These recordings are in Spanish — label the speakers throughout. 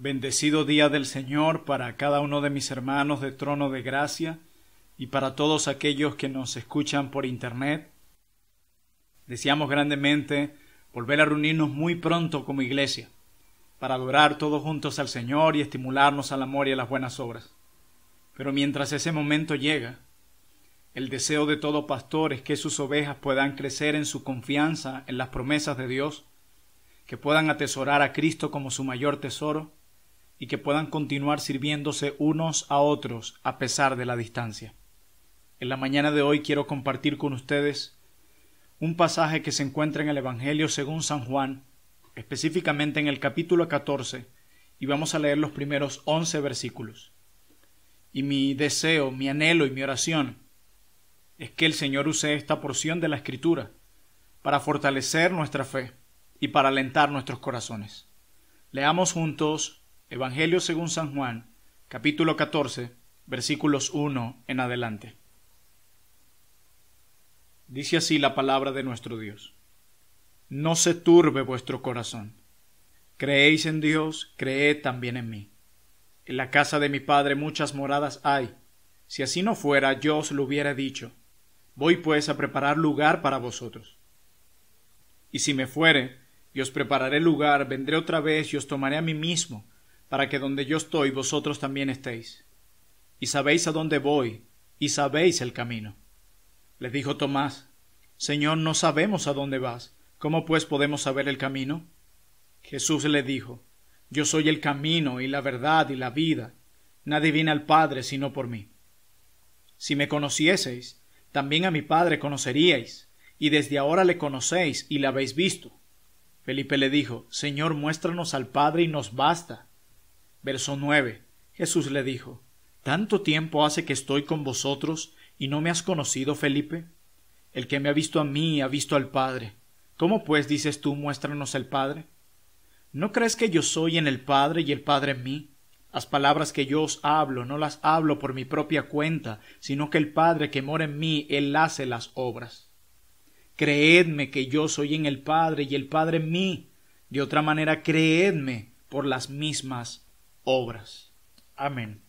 Speaker 1: Bendecido día del Señor para cada uno de mis hermanos de Trono de Gracia y para todos aquellos que nos escuchan por Internet. Deseamos grandemente volver a reunirnos muy pronto como iglesia para adorar todos juntos al Señor y estimularnos al amor y a las buenas obras. Pero mientras ese momento llega, el deseo de todo pastor es que sus ovejas puedan crecer en su confianza en las promesas de Dios, que puedan atesorar a Cristo como su mayor tesoro, y que puedan continuar sirviéndose unos a otros a pesar de la distancia. En la mañana de hoy quiero compartir con ustedes un pasaje que se encuentra en el Evangelio según San Juan, específicamente en el capítulo 14, y vamos a leer los primeros once versículos. Y mi deseo, mi anhelo y mi oración es que el Señor use esta porción de la Escritura para fortalecer nuestra fe y para alentar nuestros corazones. Leamos juntos Evangelio según San Juan, capítulo 14, versículos 1 en adelante. Dice así la palabra de nuestro Dios. No se turbe vuestro corazón. Creéis en Dios, creed también en mí. En la casa de mi Padre muchas moradas hay. Si así no fuera, yo os lo hubiera dicho. Voy pues a preparar lugar para vosotros. Y si me fuere, y os prepararé lugar, vendré otra vez y os tomaré a mí mismo, para que donde yo estoy vosotros también estéis. Y sabéis a dónde voy, y sabéis el camino. Le dijo Tomás, Señor, no sabemos a dónde vas, ¿cómo pues podemos saber el camino? Jesús le dijo, Yo soy el camino y la verdad y la vida, nadie viene al Padre sino por mí. Si me conocieseis, también a mi Padre conoceríais, y desde ahora le conocéis y le habéis visto. Felipe le dijo, Señor, muéstranos al Padre y nos basta. Verso 9. Jesús le dijo, ¿Tanto tiempo hace que estoy con vosotros y no me has conocido, Felipe? El que me ha visto a mí ha visto al Padre. ¿Cómo pues dices tú, muéstranos el Padre? ¿No crees que yo soy en el Padre y el Padre en mí? Las palabras que yo os hablo no las hablo por mi propia cuenta, sino que el Padre que mora en mí, Él hace las obras. Creedme que yo soy en el Padre y el Padre en mí. De otra manera, creedme por las mismas obras. Amén.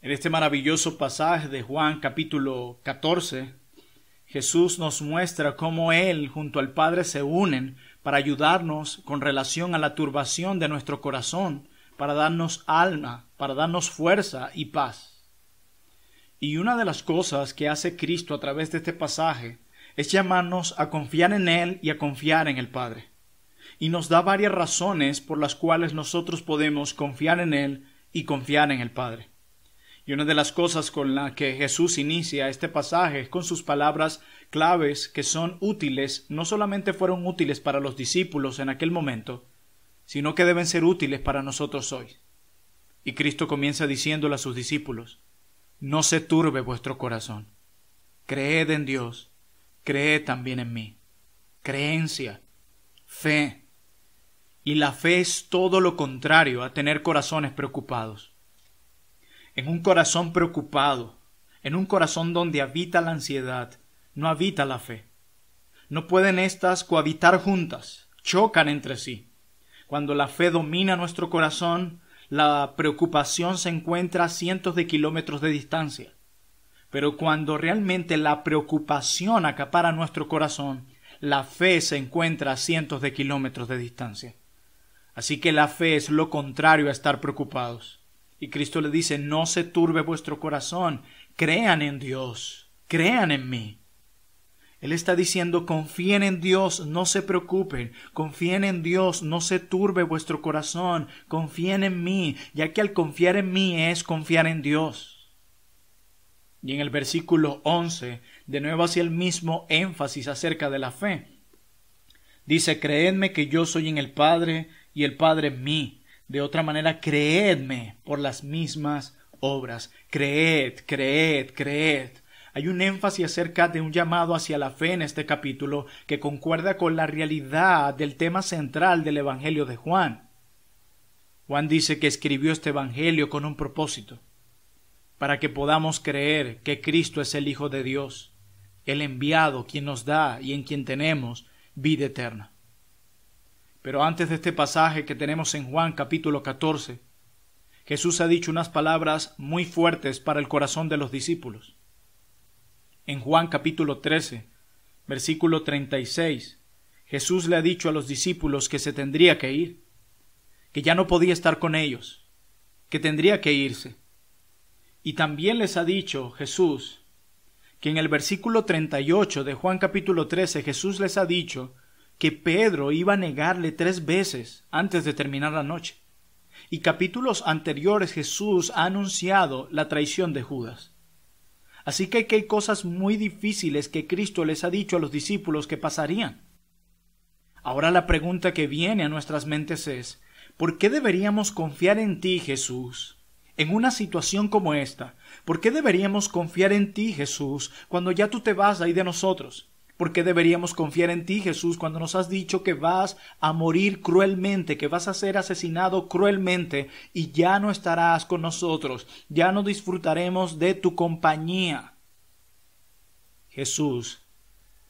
Speaker 1: En este maravilloso pasaje de Juan capítulo 14, Jesús nos muestra cómo Él junto al Padre se unen para ayudarnos con relación a la turbación de nuestro corazón, para darnos alma, para darnos fuerza y paz. Y una de las cosas que hace Cristo a través de este pasaje es llamarnos a confiar en Él y a confiar en el Padre y nos da varias razones por las cuales nosotros podemos confiar en Él y confiar en el Padre. Y una de las cosas con la que Jesús inicia este pasaje es con sus palabras claves que son útiles, no solamente fueron útiles para los discípulos en aquel momento, sino que deben ser útiles para nosotros hoy. Y Cristo comienza diciéndole a sus discípulos, No se turbe vuestro corazón, creed en Dios, creed también en mí. Creencia, fe, y la fe es todo lo contrario a tener corazones preocupados. En un corazón preocupado, en un corazón donde habita la ansiedad, no habita la fe. No pueden éstas cohabitar juntas, chocan entre sí. Cuando la fe domina nuestro corazón, la preocupación se encuentra a cientos de kilómetros de distancia. Pero cuando realmente la preocupación acapara nuestro corazón, la fe se encuentra a cientos de kilómetros de distancia. Así que la fe es lo contrario a estar preocupados. Y Cristo le dice, no se turbe vuestro corazón, crean en Dios, crean en mí. Él está diciendo, confíen en Dios, no se preocupen, confíen en Dios, no se turbe vuestro corazón, confíen en mí, ya que al confiar en mí es confiar en Dios. Y en el versículo once de nuevo hacia el mismo énfasis acerca de la fe, dice, creedme que yo soy en el Padre y el Padre en mí. De otra manera, creedme por las mismas obras. Creed, creed, creed. Hay un énfasis acerca de un llamado hacia la fe en este capítulo que concuerda con la realidad del tema central del Evangelio de Juan. Juan dice que escribió este Evangelio con un propósito, para que podamos creer que Cristo es el Hijo de Dios, el enviado, quien nos da y en quien tenemos vida eterna. Pero antes de este pasaje que tenemos en Juan capítulo 14, Jesús ha dicho unas palabras muy fuertes para el corazón de los discípulos. En Juan capítulo 13, versículo 36, Jesús le ha dicho a los discípulos que se tendría que ir, que ya no podía estar con ellos, que tendría que irse. Y también les ha dicho Jesús que en el versículo 38 de Juan capítulo 13 Jesús les ha dicho que Pedro iba a negarle tres veces antes de terminar la noche. Y capítulos anteriores Jesús ha anunciado la traición de Judas. Así que hay cosas muy difíciles que Cristo les ha dicho a los discípulos que pasarían. Ahora la pregunta que viene a nuestras mentes es, ¿por qué deberíamos confiar en ti, Jesús? En una situación como esta, ¿por qué deberíamos confiar en ti, Jesús, cuando ya tú te vas de ahí de nosotros? ¿Por qué deberíamos confiar en ti, Jesús, cuando nos has dicho que vas a morir cruelmente, que vas a ser asesinado cruelmente y ya no estarás con nosotros, ya no disfrutaremos de tu compañía? Jesús,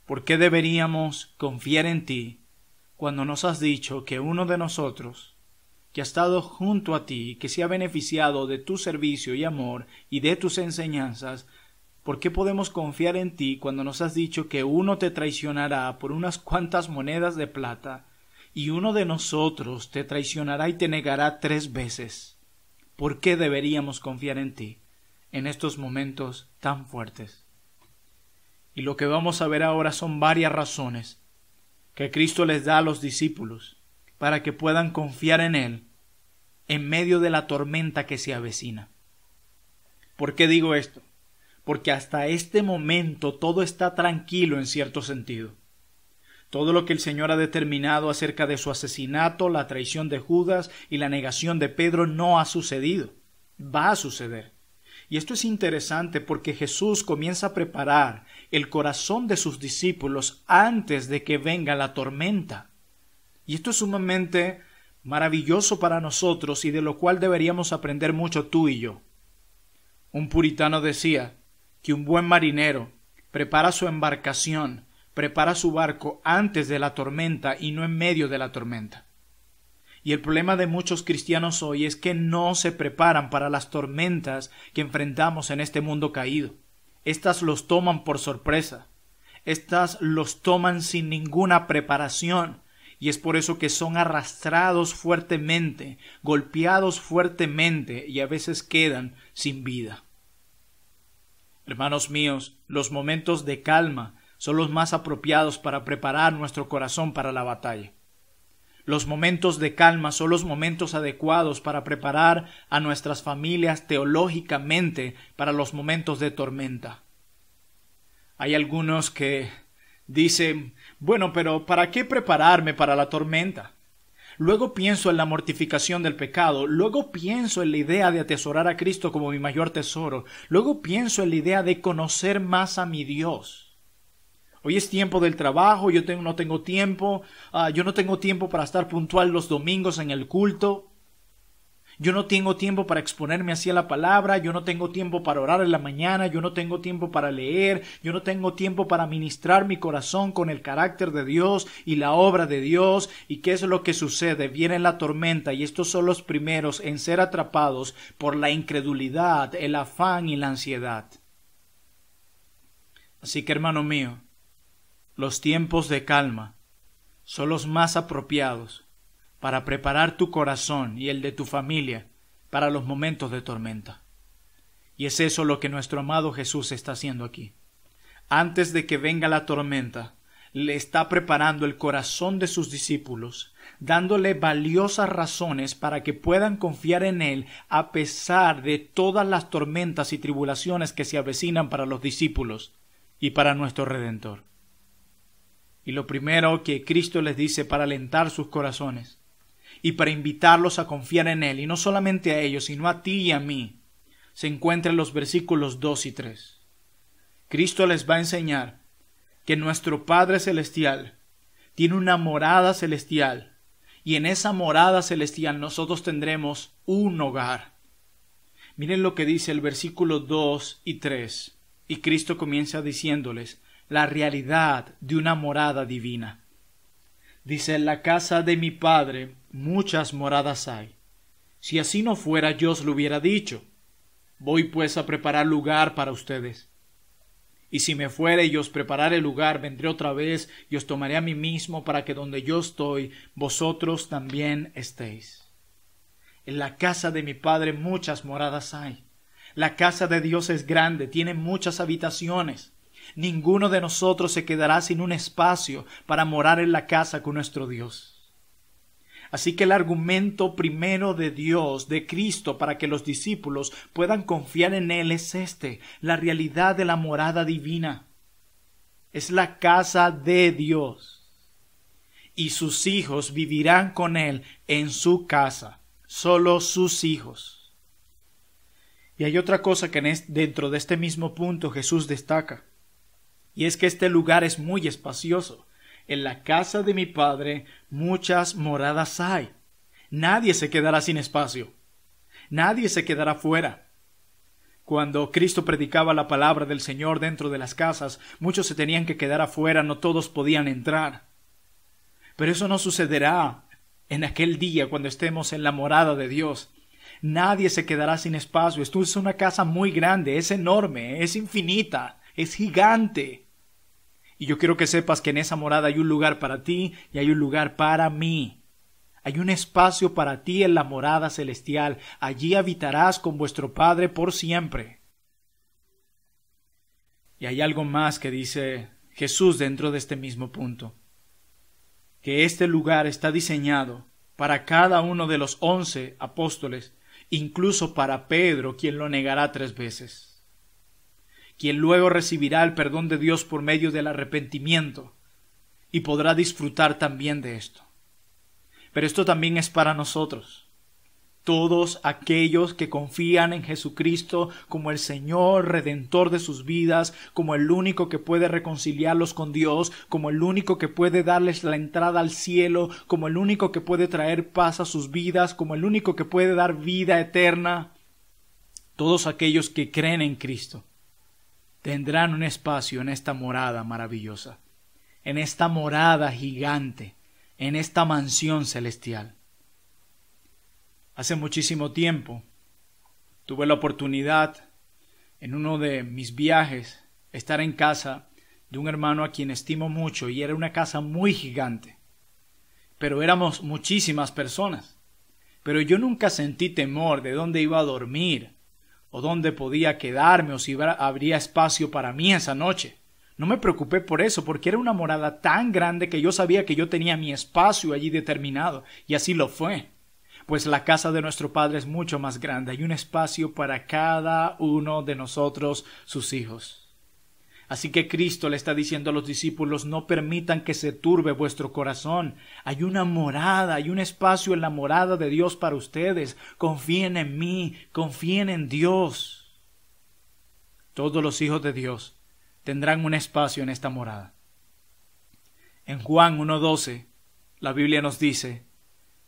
Speaker 1: ¿por qué deberíamos confiar en ti cuando nos has dicho que uno de nosotros, que ha estado junto a ti, que se ha beneficiado de tu servicio y amor y de tus enseñanzas, ¿Por qué podemos confiar en ti cuando nos has dicho que uno te traicionará por unas cuantas monedas de plata y uno de nosotros te traicionará y te negará tres veces? ¿Por qué deberíamos confiar en ti en estos momentos tan fuertes? Y lo que vamos a ver ahora son varias razones que Cristo les da a los discípulos para que puedan confiar en Él en medio de la tormenta que se avecina. ¿Por qué digo esto? porque hasta este momento todo está tranquilo en cierto sentido. Todo lo que el Señor ha determinado acerca de su asesinato, la traición de Judas y la negación de Pedro no ha sucedido. Va a suceder. Y esto es interesante porque Jesús comienza a preparar el corazón de sus discípulos antes de que venga la tormenta. Y esto es sumamente maravilloso para nosotros y de lo cual deberíamos aprender mucho tú y yo. Un puritano decía, que un buen marinero prepara su embarcación, prepara su barco antes de la tormenta y no en medio de la tormenta. Y el problema de muchos cristianos hoy es que no se preparan para las tormentas que enfrentamos en este mundo caído. Estas los toman por sorpresa. Estas los toman sin ninguna preparación y es por eso que son arrastrados fuertemente, golpeados fuertemente y a veces quedan sin vida. Hermanos míos, los momentos de calma son los más apropiados para preparar nuestro corazón para la batalla. Los momentos de calma son los momentos adecuados para preparar a nuestras familias teológicamente para los momentos de tormenta. Hay algunos que dicen, bueno, pero ¿para qué prepararme para la tormenta? Luego pienso en la mortificación del pecado, luego pienso en la idea de atesorar a Cristo como mi mayor tesoro, luego pienso en la idea de conocer más a mi Dios. Hoy es tiempo del trabajo, yo no tengo tiempo, ah, yo no tengo tiempo para estar puntual los domingos en el culto. Yo no tengo tiempo para exponerme así a la palabra, yo no tengo tiempo para orar en la mañana, yo no tengo tiempo para leer, yo no tengo tiempo para ministrar mi corazón con el carácter de Dios y la obra de Dios. ¿Y qué es lo que sucede? Viene la tormenta y estos son los primeros en ser atrapados por la incredulidad, el afán y la ansiedad. Así que, hermano mío, los tiempos de calma son los más apropiados para preparar tu corazón y el de tu familia para los momentos de tormenta. Y es eso lo que nuestro amado Jesús está haciendo aquí. Antes de que venga la tormenta, le está preparando el corazón de sus discípulos, dándole valiosas razones para que puedan confiar en Él a pesar de todas las tormentas y tribulaciones que se avecinan para los discípulos y para nuestro Redentor. Y lo primero que Cristo les dice para alentar sus corazones y para invitarlos a confiar en Él, y no solamente a ellos, sino a ti y a mí, se encuentran los versículos 2 y 3. Cristo les va a enseñar que nuestro Padre Celestial tiene una morada celestial, y en esa morada celestial nosotros tendremos un hogar. Miren lo que dice el versículo 2 y 3, y Cristo comienza diciéndoles la realidad de una morada divina. Dice, la casa de mi Padre muchas moradas hay. Si así no fuera, yo os lo hubiera dicho. Voy pues a preparar lugar para ustedes. Y si me fuere y os el lugar, vendré otra vez y os tomaré a mí mismo para que donde yo estoy, vosotros también estéis. En la casa de mi Padre muchas moradas hay. La casa de Dios es grande, tiene muchas habitaciones. Ninguno de nosotros se quedará sin un espacio para morar en la casa con nuestro Dios. Así que el argumento primero de Dios, de Cristo, para que los discípulos puedan confiar en Él es este, la realidad de la morada divina. Es la casa de Dios. Y sus hijos vivirán con Él en su casa, solo sus hijos. Y hay otra cosa que dentro de este mismo punto Jesús destaca, y es que este lugar es muy espacioso. En la casa de mi Padre muchas moradas hay. Nadie se quedará sin espacio. Nadie se quedará fuera. Cuando Cristo predicaba la palabra del Señor dentro de las casas, muchos se tenían que quedar afuera, no todos podían entrar. Pero eso no sucederá en aquel día cuando estemos en la morada de Dios. Nadie se quedará sin espacio. Esto es una casa muy grande, es enorme, es infinita, es gigante. Y yo quiero que sepas que en esa morada hay un lugar para ti y hay un lugar para mí. Hay un espacio para ti en la morada celestial. Allí habitarás con vuestro Padre por siempre. Y hay algo más que dice Jesús dentro de este mismo punto. Que este lugar está diseñado para cada uno de los once apóstoles, incluso para Pedro, quien lo negará tres veces quien luego recibirá el perdón de Dios por medio del arrepentimiento y podrá disfrutar también de esto. Pero esto también es para nosotros. Todos aquellos que confían en Jesucristo como el Señor Redentor de sus vidas, como el único que puede reconciliarlos con Dios, como el único que puede darles la entrada al cielo, como el único que puede traer paz a sus vidas, como el único que puede dar vida eterna. Todos aquellos que creen en Cristo tendrán un espacio en esta morada maravillosa, en esta morada gigante, en esta mansión celestial. Hace muchísimo tiempo tuve la oportunidad, en uno de mis viajes, estar en casa de un hermano a quien estimo mucho y era una casa muy gigante. Pero éramos muchísimas personas. Pero yo nunca sentí temor de dónde iba a dormir, o dónde podía quedarme o si habría espacio para mí esa noche. No me preocupé por eso, porque era una morada tan grande que yo sabía que yo tenía mi espacio allí determinado, y así lo fue. Pues la casa de nuestro Padre es mucho más grande, hay un espacio para cada uno de nosotros, sus hijos. Así que Cristo le está diciendo a los discípulos, no permitan que se turbe vuestro corazón. Hay una morada, hay un espacio en la morada de Dios para ustedes. Confíen en mí, confíen en Dios. Todos los hijos de Dios tendrán un espacio en esta morada. En Juan 1.12, la Biblia nos dice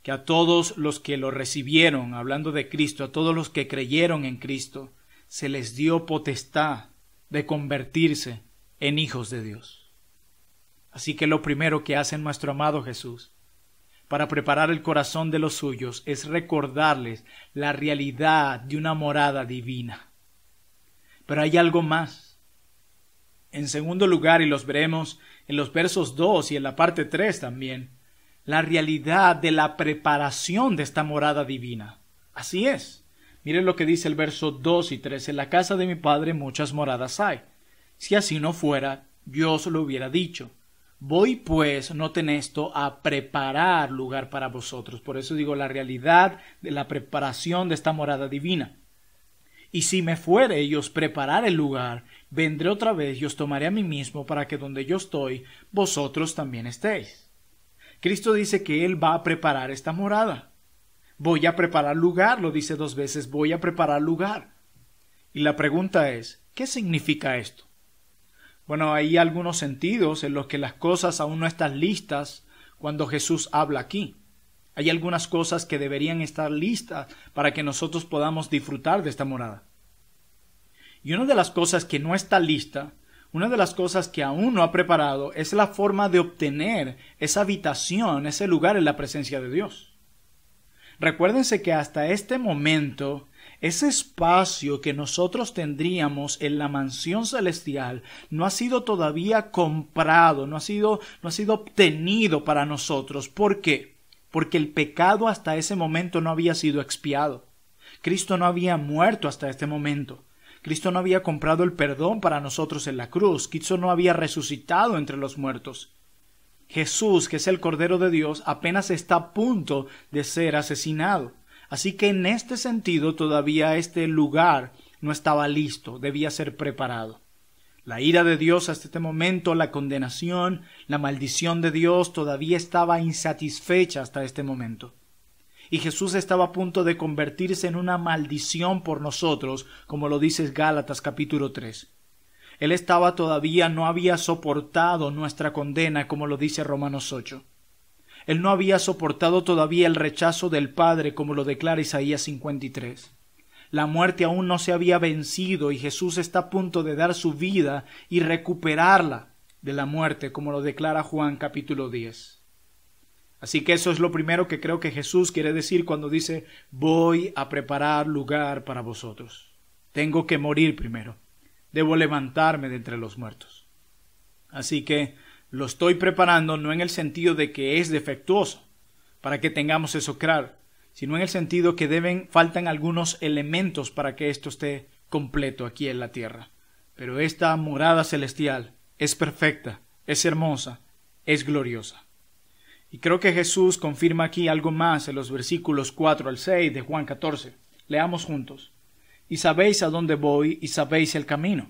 Speaker 1: que a todos los que lo recibieron, hablando de Cristo, a todos los que creyeron en Cristo, se les dio potestad de convertirse en hijos de Dios. Así que lo primero que hace nuestro amado Jesús para preparar el corazón de los suyos es recordarles la realidad de una morada divina. Pero hay algo más. En segundo lugar, y los veremos en los versos 2 y en la parte 3 también, la realidad de la preparación de esta morada divina. Así es. Miren lo que dice el verso 2 y 3. En la casa de mi padre muchas moradas hay. Si así no fuera, yo os lo hubiera dicho. Voy pues, ten esto, a preparar lugar para vosotros. Por eso digo la realidad de la preparación de esta morada divina. Y si me fuere y os preparar el lugar, vendré otra vez y os tomaré a mí mismo para que donde yo estoy, vosotros también estéis. Cristo dice que Él va a preparar esta morada. Voy a preparar lugar, lo dice dos veces, voy a preparar lugar. Y la pregunta es, ¿qué significa esto? Bueno, hay algunos sentidos en los que las cosas aún no están listas cuando Jesús habla aquí. Hay algunas cosas que deberían estar listas para que nosotros podamos disfrutar de esta morada. Y una de las cosas que no está lista, una de las cosas que aún no ha preparado, es la forma de obtener esa habitación, ese lugar en la presencia de Dios. Recuérdense que hasta este momento ese espacio que nosotros tendríamos en la mansión celestial no ha sido todavía comprado, no ha sido, no ha sido obtenido para nosotros. ¿Por qué? Porque el pecado hasta ese momento no había sido expiado. Cristo no había muerto hasta este momento. Cristo no había comprado el perdón para nosotros en la cruz. Cristo no había resucitado entre los muertos. Jesús, que es el Cordero de Dios, apenas está a punto de ser asesinado. Así que en este sentido todavía este lugar no estaba listo, debía ser preparado. La ira de Dios hasta este momento, la condenación, la maldición de Dios todavía estaba insatisfecha hasta este momento. Y Jesús estaba a punto de convertirse en una maldición por nosotros, como lo dice Gálatas capítulo 3. Él estaba todavía, no había soportado nuestra condena, como lo dice Romanos 8. Él no había soportado todavía el rechazo del Padre, como lo declara Isaías 53. La muerte aún no se había vencido y Jesús está a punto de dar su vida y recuperarla de la muerte, como lo declara Juan capítulo 10. Así que eso es lo primero que creo que Jesús quiere decir cuando dice voy a preparar lugar para vosotros. Tengo que morir primero debo levantarme de entre los muertos. Así que lo estoy preparando no en el sentido de que es defectuoso, para que tengamos eso claro, sino en el sentido que deben faltan algunos elementos para que esto esté completo aquí en la tierra. Pero esta morada celestial es perfecta, es hermosa, es gloriosa. Y creo que Jesús confirma aquí algo más en los versículos 4 al 6 de Juan 14. Leamos juntos y sabéis a dónde voy y sabéis el camino.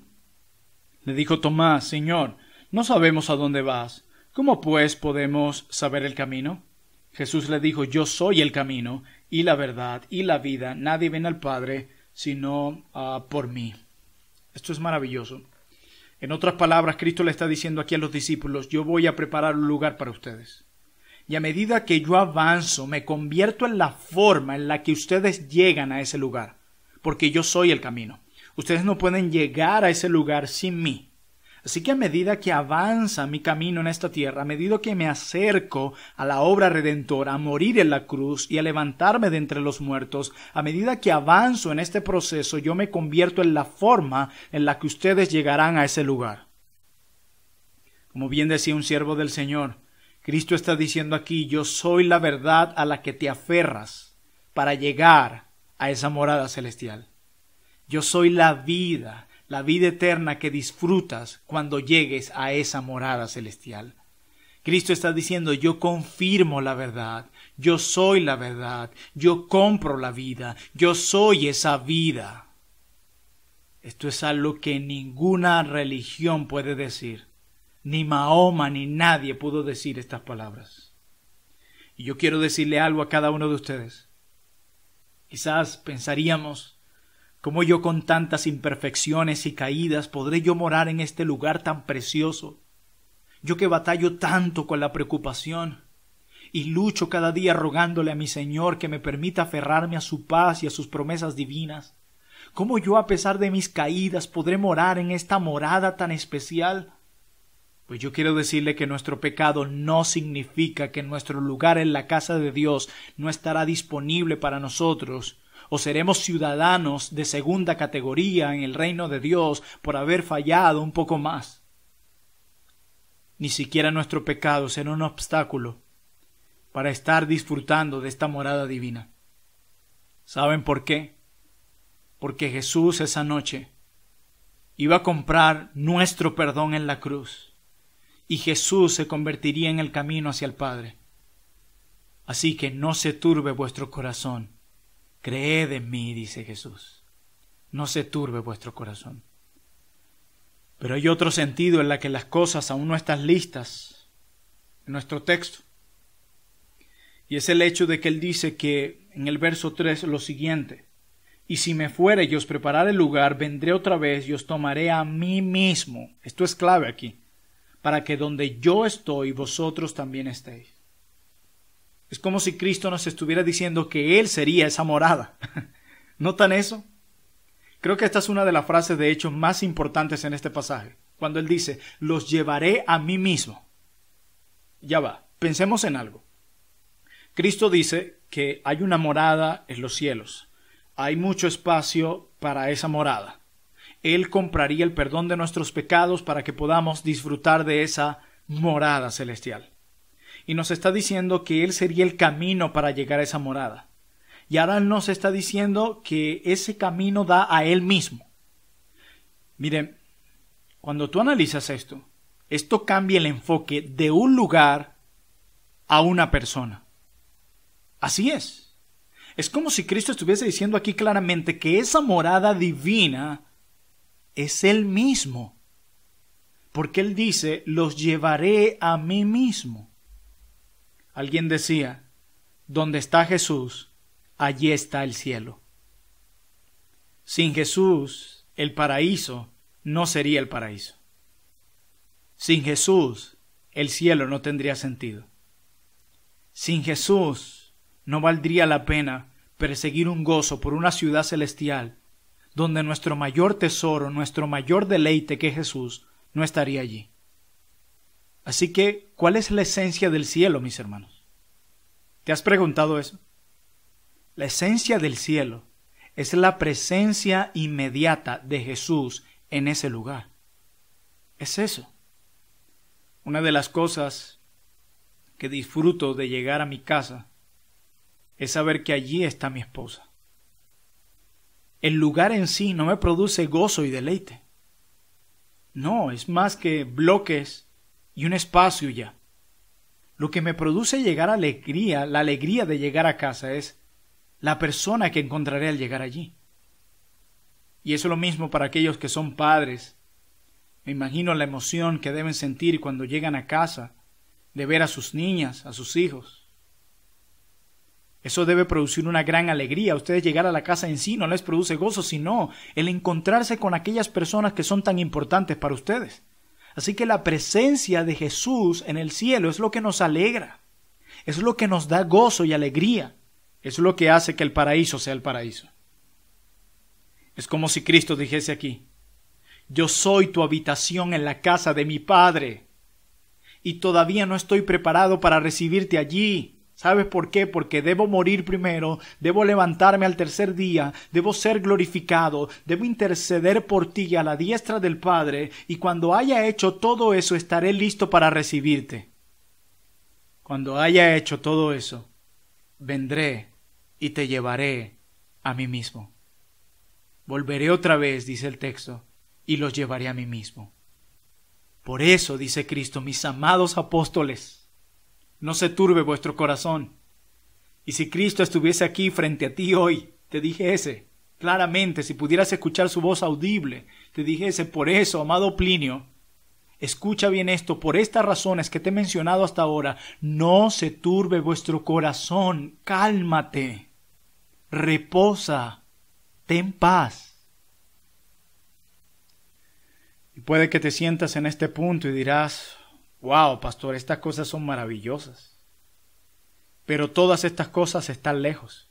Speaker 1: Le dijo Tomás, Señor, no sabemos a dónde vas. ¿Cómo pues podemos saber el camino? Jesús le dijo, Yo soy el camino y la verdad y la vida. Nadie viene al Padre sino ah, por mí. Esto es maravilloso. En otras palabras, Cristo le está diciendo aquí a los discípulos, yo voy a preparar un lugar para ustedes. Y a medida que yo avanzo, me convierto en la forma en la que ustedes llegan a ese lugar porque yo soy el camino. Ustedes no pueden llegar a ese lugar sin mí. Así que a medida que avanza mi camino en esta tierra, a medida que me acerco a la obra redentora, a morir en la cruz y a levantarme de entre los muertos, a medida que avanzo en este proceso, yo me convierto en la forma en la que ustedes llegarán a ese lugar. Como bien decía un siervo del Señor, Cristo está diciendo aquí, yo soy la verdad a la que te aferras para llegar a esa morada celestial. Yo soy la vida, la vida eterna que disfrutas cuando llegues a esa morada celestial. Cristo está diciendo, yo confirmo la verdad, yo soy la verdad, yo compro la vida, yo soy esa vida. Esto es algo que ninguna religión puede decir, ni Mahoma ni nadie pudo decir estas palabras. Y yo quiero decirle algo a cada uno de ustedes. Quizás pensaríamos, ¿cómo yo con tantas imperfecciones y caídas podré yo morar en este lugar tan precioso? Yo que batallo tanto con la preocupación y lucho cada día rogándole a mi Señor que me permita aferrarme a su paz y a sus promesas divinas. ¿Cómo yo, a pesar de mis caídas, podré morar en esta morada tan especial? Pues yo quiero decirle que nuestro pecado no significa que nuestro lugar en la casa de Dios no estará disponible para nosotros, o seremos ciudadanos de segunda categoría en el reino de Dios por haber fallado un poco más. Ni siquiera nuestro pecado será un obstáculo para estar disfrutando de esta morada divina. ¿Saben por qué? Porque Jesús esa noche iba a comprar nuestro perdón en la cruz y Jesús se convertiría en el camino hacia el Padre. Así que no se turbe vuestro corazón. Creed en mí, dice Jesús. No se turbe vuestro corazón. Pero hay otro sentido en la que las cosas aún no están listas en nuestro texto. Y es el hecho de que él dice que en el verso 3 lo siguiente, y si me fuere y os prepararé el lugar, vendré otra vez y os tomaré a mí mismo. Esto es clave aquí para que donde yo estoy, vosotros también estéis. Es como si Cristo nos estuviera diciendo que Él sería esa morada. ¿Notan eso? Creo que esta es una de las frases de hecho más importantes en este pasaje, cuando Él dice, los llevaré a mí mismo. Ya va, pensemos en algo. Cristo dice que hay una morada en los cielos, hay mucho espacio para esa morada. Él compraría el perdón de nuestros pecados para que podamos disfrutar de esa morada celestial. Y nos está diciendo que Él sería el camino para llegar a esa morada. Y ahora nos está diciendo que ese camino da a Él mismo. Miren, cuando tú analizas esto, esto cambia el enfoque de un lugar a una persona. Así es. Es como si Cristo estuviese diciendo aquí claramente que esa morada divina es Él mismo. Porque Él dice, los llevaré a mí mismo. Alguien decía, donde está Jesús, allí está el cielo. Sin Jesús, el paraíso no sería el paraíso. Sin Jesús, el cielo no tendría sentido. Sin Jesús, no valdría la pena perseguir un gozo por una ciudad celestial donde nuestro mayor tesoro, nuestro mayor deleite que es Jesús, no estaría allí. Así que, ¿cuál es la esencia del cielo, mis hermanos? ¿Te has preguntado eso? La esencia del cielo es la presencia inmediata de Jesús en ese lugar. Es eso. Una de las cosas que disfruto de llegar a mi casa es saber que allí está mi esposa el lugar en sí no me produce gozo y deleite. No, es más que bloques y un espacio ya. Lo que me produce llegar a alegría, la alegría de llegar a casa es la persona que encontraré al llegar allí. Y eso es lo mismo para aquellos que son padres. Me imagino la emoción que deben sentir cuando llegan a casa de ver a sus niñas, a sus hijos. Eso debe producir una gran alegría. Ustedes llegar a la casa en sí no les produce gozo, sino el encontrarse con aquellas personas que son tan importantes para ustedes. Así que la presencia de Jesús en el cielo es lo que nos alegra, es lo que nos da gozo y alegría, es lo que hace que el paraíso sea el paraíso. Es como si Cristo dijese aquí, yo soy tu habitación en la casa de mi Padre, y todavía no estoy preparado para recibirte allí ¿Sabes por qué? Porque debo morir primero, debo levantarme al tercer día, debo ser glorificado, debo interceder por ti a la diestra del Padre, y cuando haya hecho todo eso estaré listo para recibirte. Cuando haya hecho todo eso, vendré y te llevaré a mí mismo. Volveré otra vez, dice el texto, y los llevaré a mí mismo. Por eso, dice Cristo, mis amados apóstoles, no se turbe vuestro corazón. Y si Cristo estuviese aquí frente a ti hoy, te dijese, claramente, si pudieras escuchar su voz audible, te dijese, por eso, amado Plinio, escucha bien esto, por estas razones que te he mencionado hasta ahora, no se turbe vuestro corazón, cálmate, reposa, ten paz. Y puede que te sientas en este punto y dirás, wow, pastor, estas cosas son maravillosas. Pero todas estas cosas están lejos.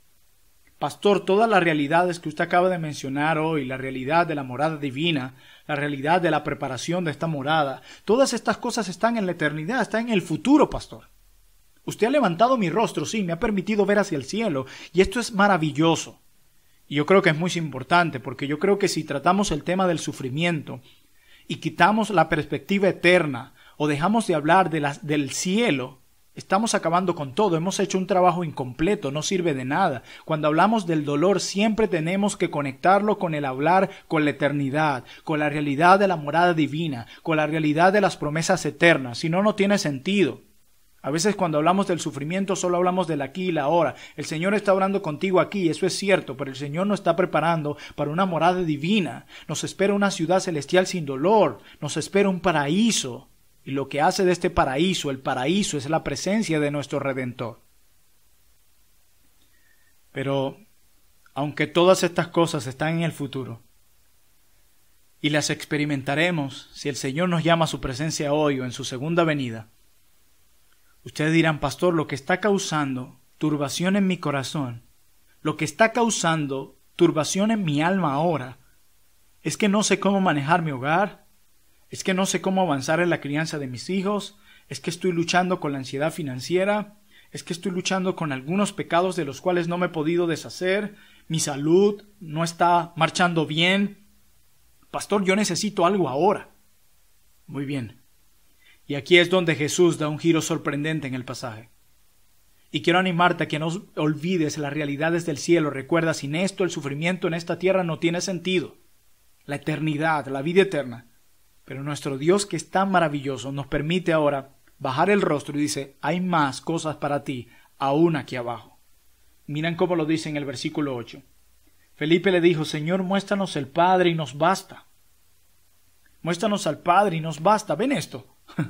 Speaker 1: Pastor, todas las realidades que usted acaba de mencionar hoy, la realidad de la morada divina, la realidad de la preparación de esta morada, todas estas cosas están en la eternidad, están en el futuro, pastor. Usted ha levantado mi rostro, sí, me ha permitido ver hacia el cielo, y esto es maravilloso. Y yo creo que es muy importante, porque yo creo que si tratamos el tema del sufrimiento y quitamos la perspectiva eterna o dejamos de hablar de del cielo, estamos acabando con todo, hemos hecho un trabajo incompleto, no sirve de nada. Cuando hablamos del dolor siempre tenemos que conectarlo con el hablar, con la eternidad, con la realidad de la morada divina, con la realidad de las promesas eternas, si no, no tiene sentido. A veces cuando hablamos del sufrimiento solo hablamos del aquí y la ahora. El Señor está hablando contigo aquí, eso es cierto, pero el Señor nos está preparando para una morada divina. Nos espera una ciudad celestial sin dolor, nos espera un paraíso. Y lo que hace de este paraíso el paraíso es la presencia de nuestro Redentor. Pero aunque todas estas cosas están en el futuro, y las experimentaremos si el Señor nos llama a su presencia hoy o en su segunda venida, ustedes dirán, pastor, lo que está causando turbación en mi corazón, lo que está causando turbación en mi alma ahora, es que no sé cómo manejar mi hogar, es que no sé cómo avanzar en la crianza de mis hijos, es que estoy luchando con la ansiedad financiera, es que estoy luchando con algunos pecados de los cuales no me he podido deshacer, mi salud no está marchando bien. Pastor, yo necesito algo ahora. Muy bien. Y aquí es donde Jesús da un giro sorprendente en el pasaje. Y quiero animarte a que no olvides las realidades del cielo. Recuerda, sin esto el sufrimiento en esta tierra no tiene sentido. La eternidad, la vida eterna, pero nuestro Dios que es tan maravilloso nos permite ahora bajar el rostro y dice, hay más cosas para ti aún aquí abajo. Miran cómo lo dice en el versículo 8. Felipe le dijo, Señor, muéstranos el Padre y nos basta. Muéstranos al Padre y nos basta. ¿Ven esto?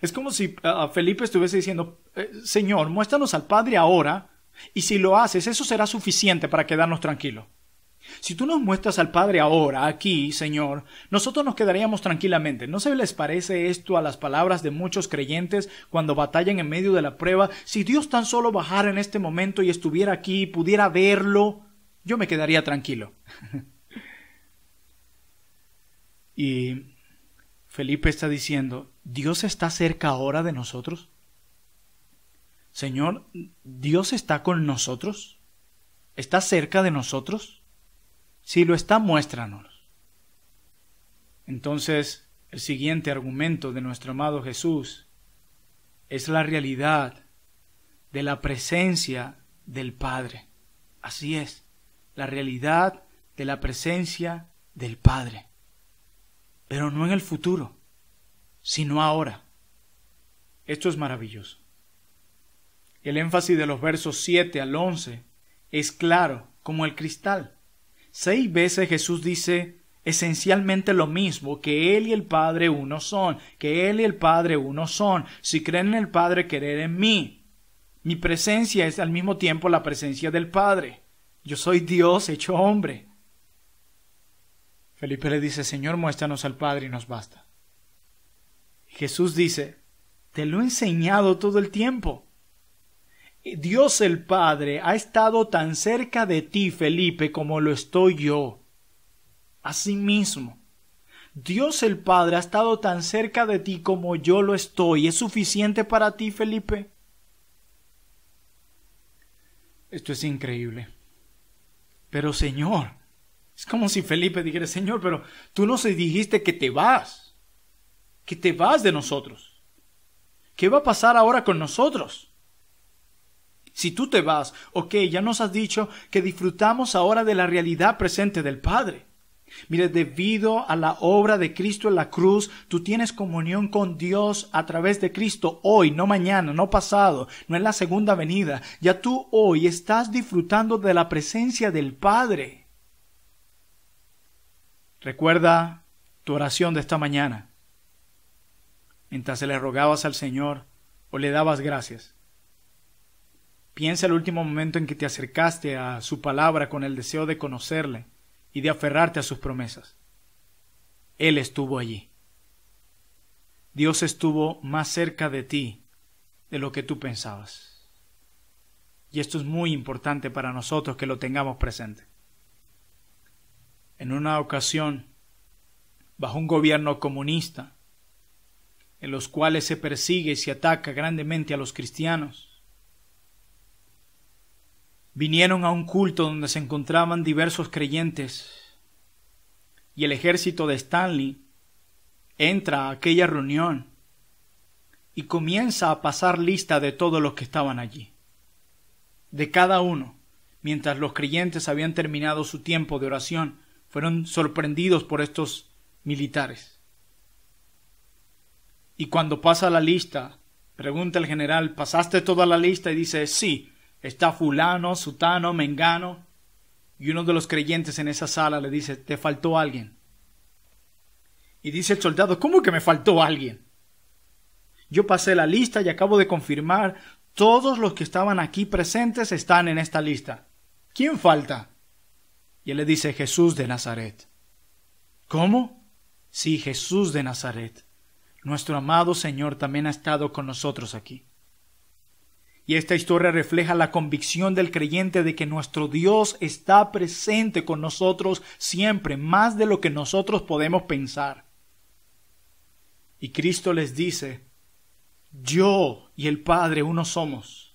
Speaker 1: es como si ah, ah, Felipe estuviese diciendo, eh, Señor, muéstranos al Padre ahora y si lo haces, eso será suficiente para quedarnos tranquilos. Si tú nos muestras al Padre ahora, aquí, Señor, nosotros nos quedaríamos tranquilamente. ¿No se les parece esto a las palabras de muchos creyentes cuando batallan en medio de la prueba? Si Dios tan solo bajara en este momento y estuviera aquí y pudiera verlo, yo me quedaría tranquilo. y Felipe está diciendo, ¿Dios está cerca ahora de nosotros? Señor, ¿Dios está con nosotros? ¿Está cerca de nosotros? Si lo está, muéstranos. Entonces, el siguiente argumento de nuestro amado Jesús es la realidad de la presencia del Padre. Así es, la realidad de la presencia del Padre. Pero no en el futuro, sino ahora. Esto es maravilloso. El énfasis de los versos 7 al 11 es claro como el cristal. Seis veces Jesús dice esencialmente lo mismo, que Él y el Padre uno son, que Él y el Padre uno son. Si creen en el Padre, querer en mí. Mi presencia es al mismo tiempo la presencia del Padre. Yo soy Dios hecho hombre. Felipe le dice, Señor, muéstranos al Padre y nos basta. Jesús dice, te lo he enseñado todo el tiempo. Dios el Padre ha estado tan cerca de ti, Felipe, como lo estoy yo. Asimismo, Dios el Padre ha estado tan cerca de ti como yo lo estoy. ¿Es suficiente para ti, Felipe? Esto es increíble. Pero Señor, es como si Felipe dijera, Señor, pero tú nos dijiste que te vas, que te vas de nosotros. ¿Qué va a pasar ahora con nosotros? Si tú te vas, ok, ya nos has dicho que disfrutamos ahora de la realidad presente del Padre. Mire, debido a la obra de Cristo en la cruz, tú tienes comunión con Dios a través de Cristo hoy, no mañana, no pasado, no en la segunda venida. Ya tú hoy estás disfrutando de la presencia del Padre. Recuerda tu oración de esta mañana, mientras le rogabas al Señor o le dabas gracias. Piensa el último momento en que te acercaste a su palabra con el deseo de conocerle y de aferrarte a sus promesas. Él estuvo allí. Dios estuvo más cerca de ti de lo que tú pensabas. Y esto es muy importante para nosotros que lo tengamos presente. En una ocasión, bajo un gobierno comunista, en los cuales se persigue y se ataca grandemente a los cristianos, Vinieron a un culto donde se encontraban diversos creyentes y el ejército de Stanley entra a aquella reunión y comienza a pasar lista de todos los que estaban allí, de cada uno, mientras los creyentes habían terminado su tiempo de oración, fueron sorprendidos por estos militares. Y cuando pasa la lista, pregunta el general, ¿pasaste toda la lista? Y dice, sí, está fulano, sutano, mengano, y uno de los creyentes en esa sala le dice, te faltó alguien. Y dice el soldado, ¿cómo que me faltó alguien? Yo pasé la lista y acabo de confirmar, todos los que estaban aquí presentes están en esta lista. ¿Quién falta? Y él le dice, Jesús de Nazaret. ¿Cómo? Sí, Jesús de Nazaret. Nuestro amado Señor también ha estado con nosotros aquí. Y esta historia refleja la convicción del creyente de que nuestro Dios está presente con nosotros siempre, más de lo que nosotros podemos pensar. Y Cristo les dice, yo y el Padre uno somos.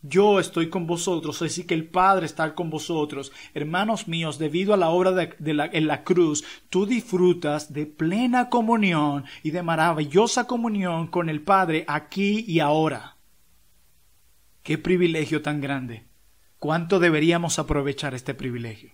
Speaker 1: Yo estoy con vosotros, así que el Padre está con vosotros. Hermanos míos, debido a la obra de, en la cruz, tú disfrutas de plena comunión y de maravillosa comunión con el Padre aquí y ahora. Qué privilegio tan grande. ¿Cuánto deberíamos aprovechar este privilegio?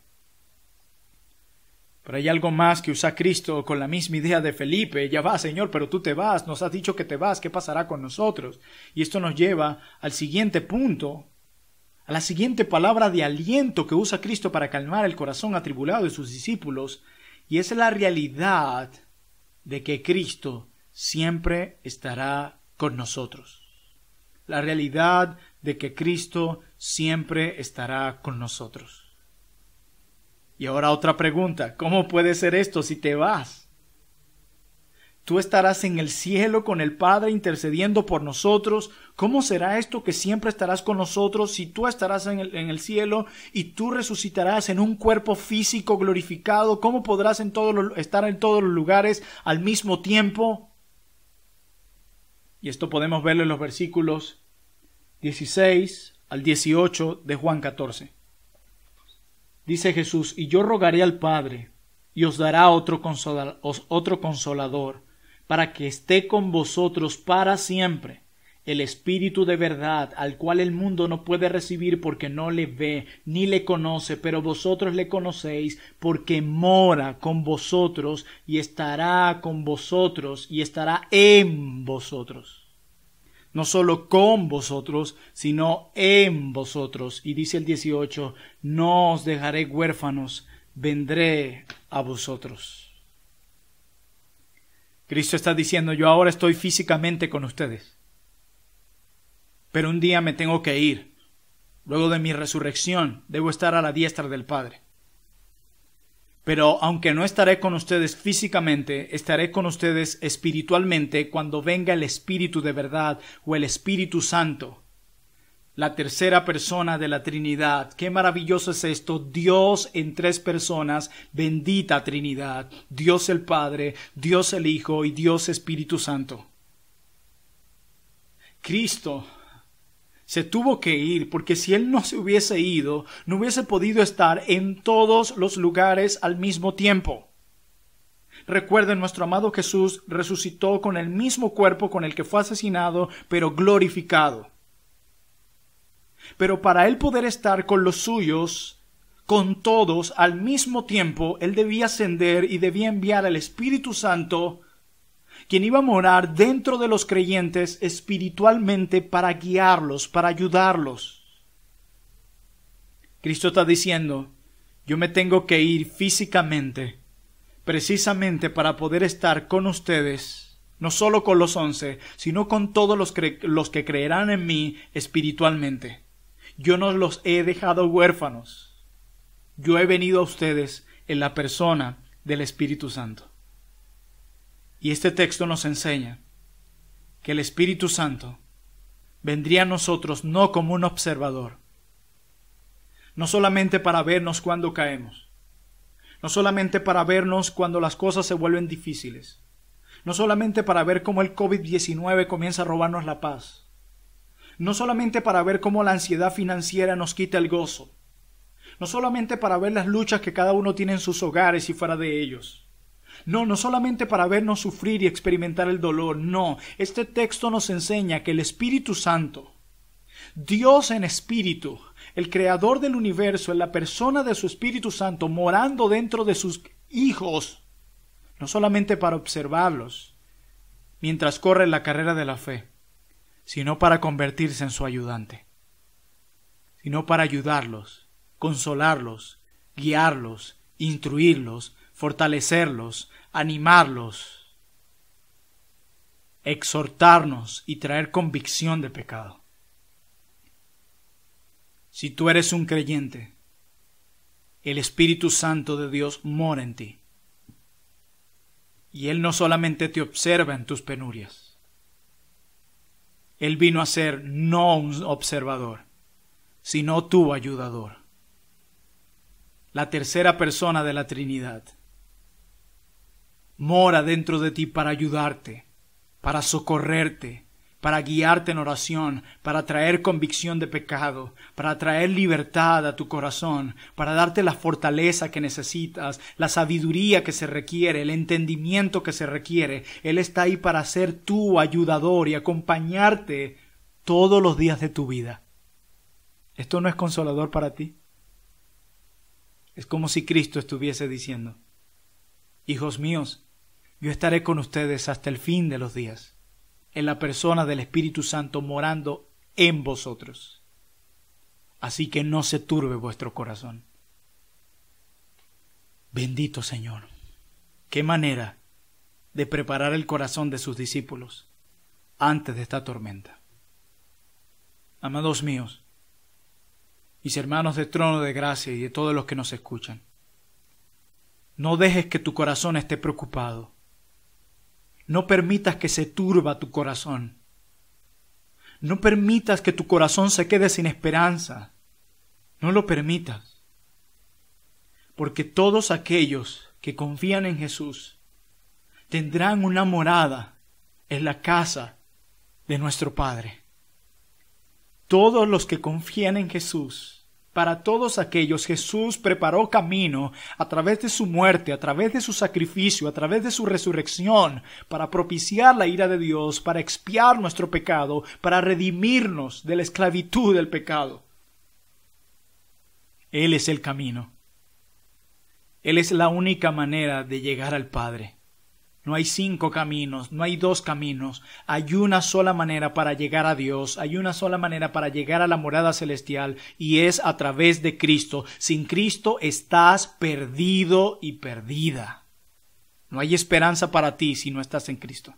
Speaker 1: Pero hay algo más que usa Cristo con la misma idea de Felipe. Ya va, Señor, pero tú te vas, nos has dicho que te vas, ¿qué pasará con nosotros? Y esto nos lleva al siguiente punto, a la siguiente palabra de aliento que usa Cristo para calmar el corazón atribulado de sus discípulos, y es la realidad de que Cristo siempre estará con nosotros la realidad de que Cristo siempre estará con nosotros. Y ahora otra pregunta, ¿cómo puede ser esto si te vas? Tú estarás en el cielo con el Padre intercediendo por nosotros. ¿Cómo será esto que siempre estarás con nosotros si tú estarás en el, cielo y tú resucitarás en un cuerpo físico glorificado? ¿Cómo podrás en estar en todos los lugares al mismo tiempo? Y esto podemos verlo en los versículos 16 al 18 de Juan 14. Dice Jesús, y yo rogaré al Padre, y os dará otro, consolador, otro consolador, para que esté con vosotros para siempre el Espíritu de verdad, al cual el mundo no puede recibir porque no le ve ni le conoce, pero vosotros le conocéis porque mora con vosotros y estará con vosotros y estará en vosotros. No solo con vosotros, sino en vosotros. Y dice el 18, no os dejaré huérfanos, vendré a vosotros. Cristo está diciendo, yo ahora estoy físicamente con ustedes pero un día me tengo que ir. Luego de mi resurrección debo estar a la diestra del Padre. Pero aunque no estaré con ustedes físicamente, estaré con ustedes espiritualmente cuando venga el Espíritu de verdad o el Espíritu Santo, la tercera persona de la Trinidad. Qué maravilloso es esto. Dios en tres personas, bendita Trinidad. Dios el Padre, Dios el Hijo y Dios Espíritu Santo. Cristo se tuvo que ir porque si él no se hubiese ido, no hubiese podido estar en todos los lugares al mismo tiempo. Recuerden, nuestro amado Jesús resucitó con el mismo cuerpo con el que fue asesinado, pero glorificado. Pero para él poder estar con los suyos, con todos al mismo tiempo, él debía ascender y debía enviar al Espíritu Santo quien iba a morar dentro de los creyentes espiritualmente para guiarlos, para ayudarlos. Cristo está diciendo, yo me tengo que ir físicamente, precisamente para poder estar con ustedes, no solo con los once, sino con todos los, los que creerán en mí espiritualmente. Yo no los he dejado huérfanos. Yo he venido a ustedes en la persona del Espíritu Santo. Y este texto nos enseña que el Espíritu Santo vendría a nosotros no como un observador, no solamente para vernos cuando caemos, no solamente para vernos cuando las cosas se vuelven difíciles, no solamente para ver cómo el COVID-19 comienza a robarnos la paz, no solamente para ver cómo la ansiedad financiera nos quita el gozo, no solamente para ver las luchas que cada uno tiene en sus hogares y fuera de ellos, no, no solamente para vernos sufrir y experimentar el dolor, no. Este texto nos enseña que el Espíritu Santo, Dios en espíritu, el creador del universo, en la persona de su Espíritu Santo, morando dentro de sus hijos, no solamente para observarlos mientras corre la carrera de la fe, sino para convertirse en su ayudante, sino para ayudarlos, consolarlos, guiarlos, instruirlos, fortalecerlos, animarlos, exhortarnos y traer convicción de pecado. Si tú eres un creyente, el Espíritu Santo de Dios mora en ti. Y Él no solamente te observa en tus penurias. Él vino a ser no un observador, sino tu ayudador. La tercera persona de la Trinidad mora dentro de ti para ayudarte, para socorrerte, para guiarte en oración, para traer convicción de pecado, para traer libertad a tu corazón, para darte la fortaleza que necesitas, la sabiduría que se requiere, el entendimiento que se requiere. Él está ahí para ser tu ayudador y acompañarte todos los días de tu vida. ¿Esto no es consolador para ti? Es como si Cristo estuviese diciendo, Hijos míos, yo estaré con ustedes hasta el fin de los días, en la persona del Espíritu Santo morando en vosotros. Así que no se turbe vuestro corazón. Bendito Señor, qué manera de preparar el corazón de sus discípulos antes de esta tormenta. Amados míos, mis hermanos de trono de gracia y de todos los que nos escuchan, no dejes que tu corazón esté preocupado no permitas que se turba tu corazón. No permitas que tu corazón se quede sin esperanza. No lo permitas. Porque todos aquellos que confían en Jesús tendrán una morada en la casa de nuestro Padre. Todos los que confían en Jesús para todos aquellos Jesús preparó camino a través de su muerte, a través de su sacrificio, a través de su resurrección, para propiciar la ira de Dios, para expiar nuestro pecado, para redimirnos de la esclavitud del pecado. Él es el camino. Él es la única manera de llegar al Padre. No hay cinco caminos, no hay dos caminos. Hay una sola manera para llegar a Dios, hay una sola manera para llegar a la morada celestial y es a través de Cristo. Sin Cristo estás perdido y perdida. No hay esperanza para ti si no estás en Cristo.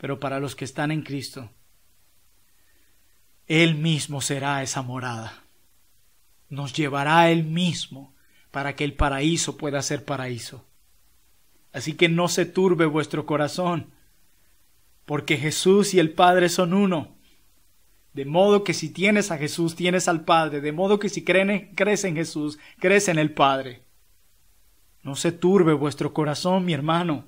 Speaker 1: Pero para los que están en Cristo, Él mismo será esa morada. Nos llevará Él mismo para que el paraíso pueda ser paraíso Así que no se turbe vuestro corazón, porque Jesús y el Padre son uno. De modo que si tienes a Jesús, tienes al Padre. De modo que si crees en Jesús, crees en el Padre. No se turbe vuestro corazón, mi hermano,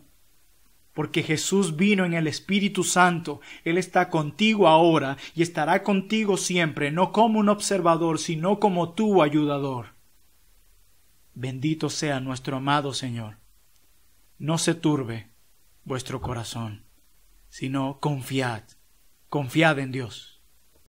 Speaker 1: porque Jesús vino en el Espíritu Santo. Él está contigo ahora y estará contigo siempre, no como un observador, sino como tu ayudador. Bendito sea nuestro amado Señor. No se turbe vuestro corazón, sino confiad, confiad en Dios.